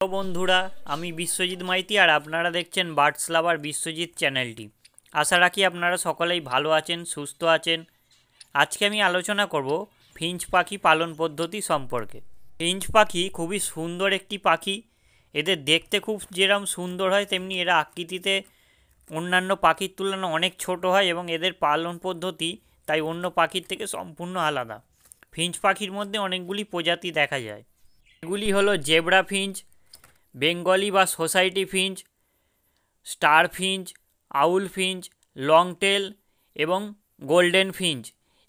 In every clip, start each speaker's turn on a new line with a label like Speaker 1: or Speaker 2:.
Speaker 1: hello বন্ধুরা আমি বিশ্বজিৎ মাইতি আর আপনারা দেখছেন বার্ডস লাভার বিশ্বজিৎ চ্যানেলটি আশা রাখি আপনারা সকলেই ভালো আছেন সুস্থ আছেন আজকে আমি আলোচনা করব ফিঞ্চ পাখি পালন পদ্ধতি সম্পর্কে ফিঞ্চ পাখি খুবই সুন্দর একটি পাখি এদের দেখতে খুব যেরম সুন্দর হয় তেমনি এরা আকৃতিতে অন্যান্য পাখির তুলনায় অনেক ছোট হয় এবং এদের পালন পদ্ধতি তাই অন্য পাখির থেকে সম্পূর্ণ আলাদা ফিঞ্চ পাখির মধ্যে অনেকগুলি প্রজাতি দেখা যায় এগুলি হলো জেব্রা ফিঞ্চ বেঙ্গলি বা society finch star finch owl finch longtail এবং গোল্ডেন ফিঞ্চ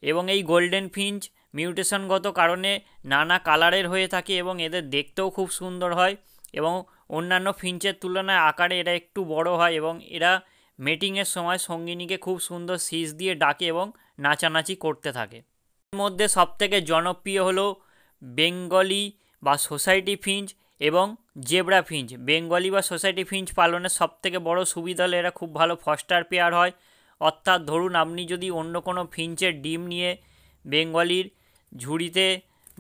Speaker 1: এবং এই গোল্ডেন ফিঞ্চ মিউটেশনগত কারণে নানা কালারের হয়ে থাকে এবং এদের দেখতেও খুব সুন্দর হয় এবং অন্যান্য ফিঞ্চের তুলনায় আকারে এরা একটু বড় হয় এবং এরা মিটিংয়ের সময় সঙ্গিনীকে খুব সুন্দর শীষ দিয়ে ডাকে এবং নাচানাচি করতে থাকে এর মধ্যে সবথেকে জনপ্রিয় হলো বেঙ্গলি বা সোসাইটি ফিঞ্চ এবং জেব্রা ফিঞ্চ বেঙ্গলি বা সোসাইটি ফিঞ্চ পালনের সবথেকে বড় সুবিধা হলে এরা খুব ভালো ফস্টার পেয়ার হয় অর্থাৎ ধরুন আপনি যদি অন্য কোনো ফিঞ্চের ডিম নিয়ে বেঙ্গলির ঝুড়িতে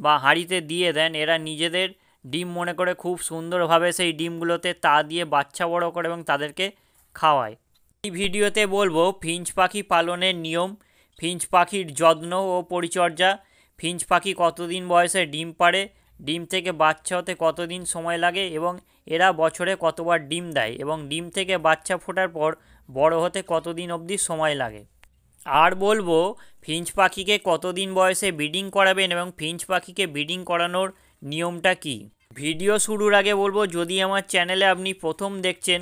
Speaker 1: বা হাঁড়িতে দিয়ে দেন এরা নিজেদের ডিম মনে করে খুব সুন্দরভাবে সেই ডিমগুলোতে তা দিয়ে বাচ্চা বড় করে এবং তাদেরকে খাওয়ায় এই ভিডিওতে বলবো ফিঞ্চ পাখি পালনের নিয়ম ফিঞ্চ পাখির যত্ন ও পরিচর্যা ফিঞ্চ পাখি কতদিন বয়সে ডিম পারে ডিম থেকে বাচ্চা হতে কতদিন সময় লাগে এবং এরা বছরে কতবার ডিম দেয় এবং ডিম থেকে বাচ্চা ফোটার পর বড় হতে কতদিন অবধি সময় লাগে আর বলবো ফিঞ্চ পাখিকে কতদিন বয়সে ব্রিডিং করাবেন এবং ফিঞ্চ পাখিকে ব্রিডিং করানোর নিয়মটা কি ভিডিও শুরুর আগে বলবো যদি আমার চ্যানেলে আপনি প্রথম দেখছেন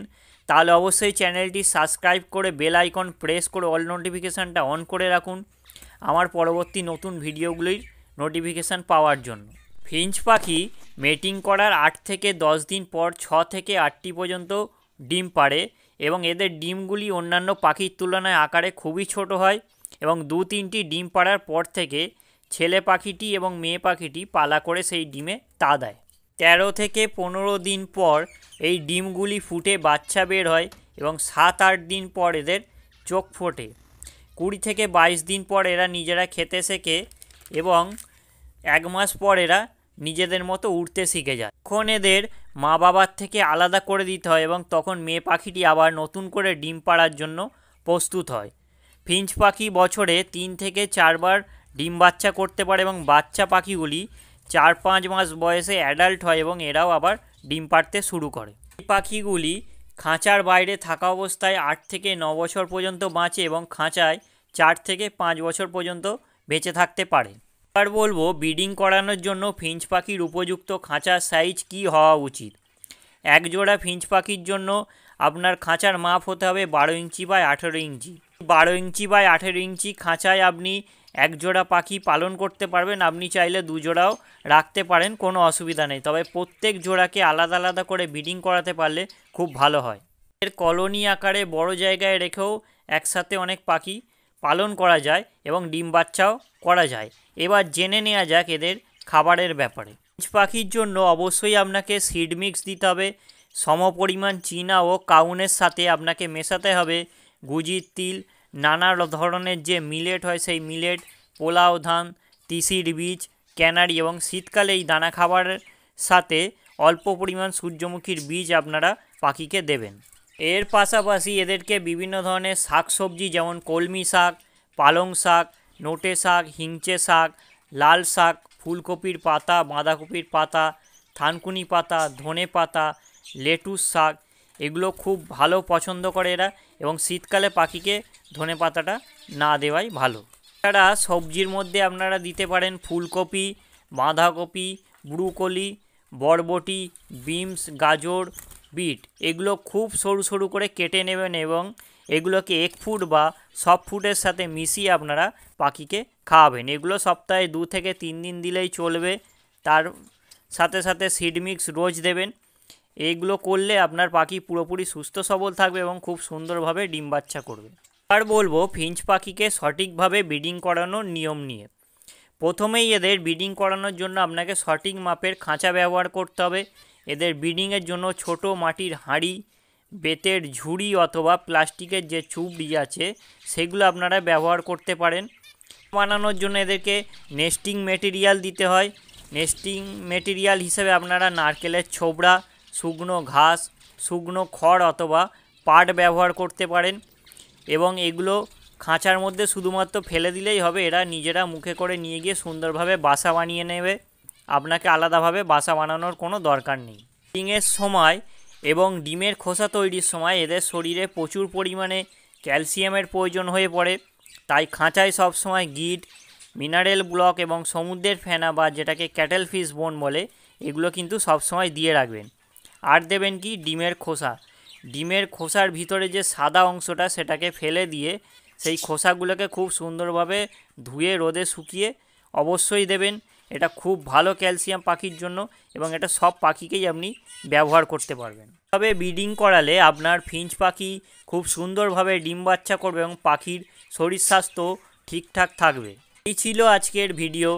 Speaker 1: তাহলে অবশ্যই চ্যানেলটি সাবস্ক্রাইব করে বেল আইকন প্রেস করে অল নোটিফিকেশানটা অন করে রাখুন আমার পরবর্তী নতুন ভিডিওগুলির নোটিফিকেশান পাওয়ার জন্য ফিঞ্চ পাখি মেটিং করার আট থেকে দশ দিন পর ছ থেকে আটটি পর্যন্ত ডিম পাড়ে এবং এদের ডিমগুলি অন্যান্য পাখির তুলনায় আকারে খুবই ছোট হয় এবং দু তিনটি ডিম পাড়ার পর থেকে ছেলে পাখিটি এবং মেয়ে পাখিটি পালা করে সেই ডিমে তা দেয় তেরো থেকে পনেরো দিন পর এই ডিমগুলি ফুটে বাচ্চা বের হয় এবং সাত আট দিন পর এদের চোখ ফোটে কুড়ি থেকে বাইশ দিন পর এরা নিজেরা খেতে শেখে এবং এক মাস পর এরা নিজেদের মতো উড়তে শিখে যায় ক্ষণ এদের মা বাবার থেকে আলাদা করে দিতে হয় এবং তখন মেয়ে পাখিটি আবার নতুন করে ডিম পাড়ার জন্য প্রস্তুত হয় ফিঞ্চ পাখি বছরে তিন থেকে চারবার ডিম বাচ্চা করতে পারে এবং বাচ্চা পাখিগুলি চার পাঁচ মাস বয়সে অ্যাডাল্ট হয় এবং এরাও আবার ডিম পাড়তে শুরু করে এই পাখিগুলি খাঁচার বাইরে থাকা অবস্থায় আট থেকে ন বছর পর্যন্ত বাঁচে এবং খাঁচায় চার থেকে পাঁচ বছর পর্যন্ত বেঁচে থাকতে পারে এবার বলবো ব্রিডিং করানোর জন্য ফিঞ্চ পাখির উপযুক্ত খাঁচার সাইজ কি হওয়া উচিত এক জোড়া ফিঞ্চ পাখির জন্য আপনার খাঁচার মাপ হতে হবে বারো ইঞ্চি বাই আঠেরো ইঞ্চি বারো ইঞ্চি বাই আঠেরো ইঞ্চি খাঁচায় আপনি এক জোড়া পাখি পালন করতে পারবেন আপনি চাইলে দু জোড়াও রাখতে পারেন কোনো অসুবিধা নেই তবে প্রত্যেক জোড়াকে আলাদা আলাদা করে ব্রিডিং করাতে পারলে খুব ভালো হয় এর কলোনি আকারে বড় জায়গায় রেখেও একসাথে অনেক পাখি পালন করা যায় এবং ডিম বাচ্চাও করা যায় এবার জেনে নেওয়া যাক এদের খাবারের ব্যাপারে পাখির জন্য অবশ্যই আপনাকে সিড মিক্স দিতে হবে সমপরিমাণ চীনা ও কাউনের সাথে আপনাকে মেশাতে হবে গুজির তিল নানা ধরনের যে মিলেট হয় সেই মিলেট পোলাও ধান তিসির বীজ ক্যানারি এবং শীতকালে এই দানা খাবারের সাথে অল্প পরিমাণ সূর্যমুখীর বীজ আপনারা পাখিকে দেবেন এর পাশাপাশি এদেরকে বিভিন্ন ধরনের শাক সবজি যেমন কলমি শাক পালং শাক নোটে শাক হিংচে শাক লাল শাক ফুলকপির পাতা বাঁধাকপির পাতা থানকুনি পাতা ধনে পাতা লেটুস শাক এগুলো খুব ভালো পছন্দ করে এরা এবং শীতকালে পাখিকে ধনে পাতাটা না দেওয়াই ভালো এছাড়া সবজির মধ্যে আপনারা দিতে পারেন ফুলকপি বাঁধাকপি ব্রুকলি বরবটি বিমস গাজর বিট এগুলো খুব সরু সরু করে কেটে নেবেন এবং এগুলোকে এক ফুড বা সব ফুডের সাথে মিশিয়ে আপনারা পাখিকে খাওয়াবেন এগুলো সপ্তাহে দু থেকে তিন দিন দিলেই চলবে তার সাথে সাথে সিড মিক্স রোজ দেবেন এইগুলো করলে আপনার পাখি পুরোপুরি সুস্থ সবল থাকবে এবং খুব সুন্দরভাবে ডিম বাচ্চা করবে আর বলবো ফিঞ্চ পাখিকে সঠিকভাবে ব্রিডিং করানোর নিয়ম নিয়ে প্রথমেই এদের ব্রিডিং করানোর জন্য আপনাকে সঠিক মাপের খাঁচা ব্যবহার করতে হবে এদের ব্রিডিংয়ের জন্য ছোট মাটির হাঁড়ি বেতের ঝুড়ি অথবা প্লাস্টিকের যে চুবড়ি আছে সেগুলো আপনারা ব্যবহার করতে পারেন বানানোর জন্য এদেরকে নেস্টিং মেটেরিয়াল দিতে হয় নেস্টিং মেটেরিয়াল হিসেবে আপনারা নারকেলের ছোবড়া শুকনো ঘাস শুকনো খড় অথবা পাট ব্যবহার করতে পারেন এবং এগুলো খাঁচার মধ্যে শুধুমাত্র ফেলে দিলেই হবে এরা নিজেরা মুখে করে নিয়ে গিয়ে সুন্দরভাবে বাসা বানিয়ে নেবে আপনাকে আলাদাভাবে বাসা বানানোর কোনো দরকার নেই টিংয়ের সময় এবং ডিমের খোসা তৈরির সময় এদের শরীরে প্রচুর পরিমাণে ক্যালসিয়ামের প্রয়োজন হয়ে পড়ে তাই খাঁচায় সবসময় গিট মিনারেল ব্লক এবং সমুদ্রের ফেনা বা যেটাকে ক্যাটেল ফিস বোন বলে এগুলো কিন্তু সবসময় দিয়ে রাখবেন আর দেবেন কি ডিমের খোসা ডিমের খোসার ভিতরে যে সাদা অংশটা সেটাকে ফেলে দিয়ে সেই খোসাগুলোকে খুব সুন্দরভাবে ধুয়ে রোদে শুকিয়ে অবশ্যই দেবেন এটা খুব ভালো ক্যালসিয়াম পাখির জন্য এবং এটা সব পাখিকেই আপনি ব্যবহার করতে পারবেন তবে ব্রিডিং করালে আপনার ফিঞ্চ পাখি খুব সুন্দরভাবে ডিম বাচ্চা করবে এবং পাখির শরীর স্বাস্থ্য ঠিকঠাক থাকবে এই ছিল আজকের ভিডিও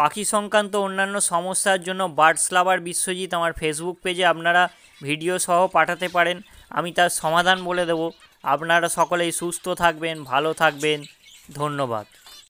Speaker 1: পাখি সংক্রান্ত অন্যান্য সমস্যার জন্য বার্ডস লাভার বিশ্বজিৎ আমার ফেসবুক পেজে আপনারা ভিডিও সহ পাঠাতে পারেন আমি তার সমাধান বলে দেব আপনারা সকলেই সুস্থ থাকবেন ভালো থাকবেন ধন্যবাদ